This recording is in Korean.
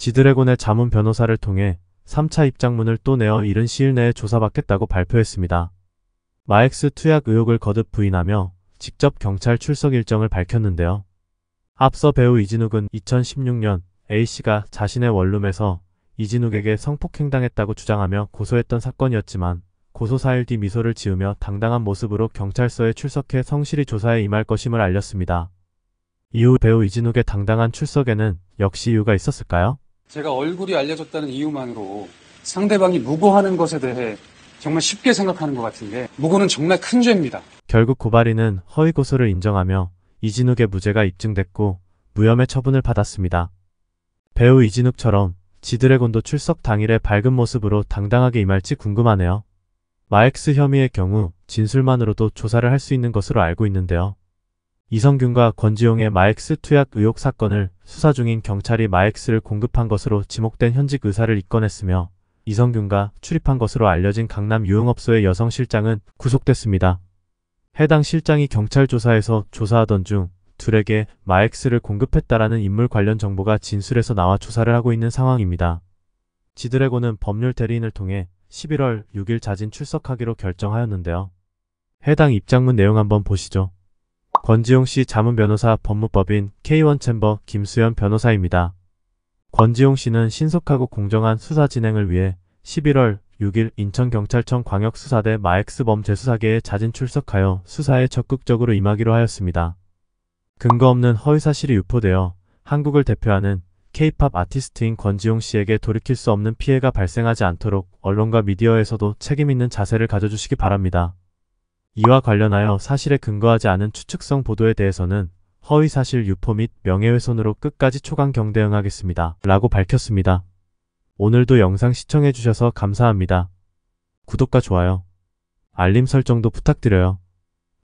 지드래곤의 자문 변호사를 통해 3차 입장문을 또 내어 이른 시일 내에 조사받겠다고 발표했습니다. 마엑스 투약 의혹을 거듭 부인하며 직접 경찰 출석 일정을 밝혔는데요. 앞서 배우 이진욱은 2016년 A씨가 자신의 원룸에서 이진욱에게 성폭행당했다고 주장하며 고소했던 사건이었지만 고소 사일뒤 미소를 지으며 당당한 모습으로 경찰서에 출석해 성실히 조사에 임할 것임을 알렸습니다. 이후 배우 이진욱의 당당한 출석에는 역시 이유가 있었을까요? 제가 얼굴이 알려졌다는 이유만으로 상대방이 무고하는 것에 대해 정말 쉽게 생각하는 것 같은데 무고는 정말 큰 죄입니다. 결국 고발인은 허위 고소를 인정하며 이진욱의 무죄가 입증됐고 무혐의 처분을 받았습니다. 배우 이진욱처럼 지드래곤도 출석 당일에 밝은 모습으로 당당하게 임할지 궁금하네요. 마엑스 혐의의 경우 진술만으로도 조사를 할 수 있는 것으로 알고 있는데요. 이성균과 권지용의 마엑스 투약 의혹 사건을 수사 중인 경찰이 마엑스를 공급한 것으로 지목된 현직 의사를 입건했으며 이성균과 출입한 것으로 알려진 강남 유흥업소의 여성 실장은 구속됐습니다. 해당 실장이 경찰 조사에서 조사하던 중 둘에게 마엑스를 공급했다라는 인물 관련 정보가 진술에서 나와 조사를 하고 있는 상황입니다. 지드래곤은 법률 대리인을 통해 11월 6일 자진 출석하기로 결정하였는데요. 해당 입장문 내용 한번 보시죠. 권지용 씨 자문 변호사 법무법인 K1 챔버 김수현 변호사입니다. 권지용 씨는 신속하고 공정한 수사 진행을 위해 11월 6일 인천경찰청 광역수사대 마엑스범 재수사계에 자진 출석하여 수사에 적극적으로 임하기로 하였습니다. 근거 없는 허위사실이 유포되어 한국을 대표하는 케이팝 아티스트인 권지용 씨에게 돌이킬 수 없는 피해가 발생하지 않도록 언론과 미디어에서도 책임있는 자세를 가져주시기 바랍니다. 이와 관련하여 사실에 근거하지 않은 추측성 보도에 대해서는 허위사실 유포 및 명예훼손으로 끝까지 초강경 대응하겠습니다. 라고 밝혔습니다. 오늘도 영상 시청해주셔서 감사합니다. 구독과 좋아요, 알림 설정도 부탁드려요.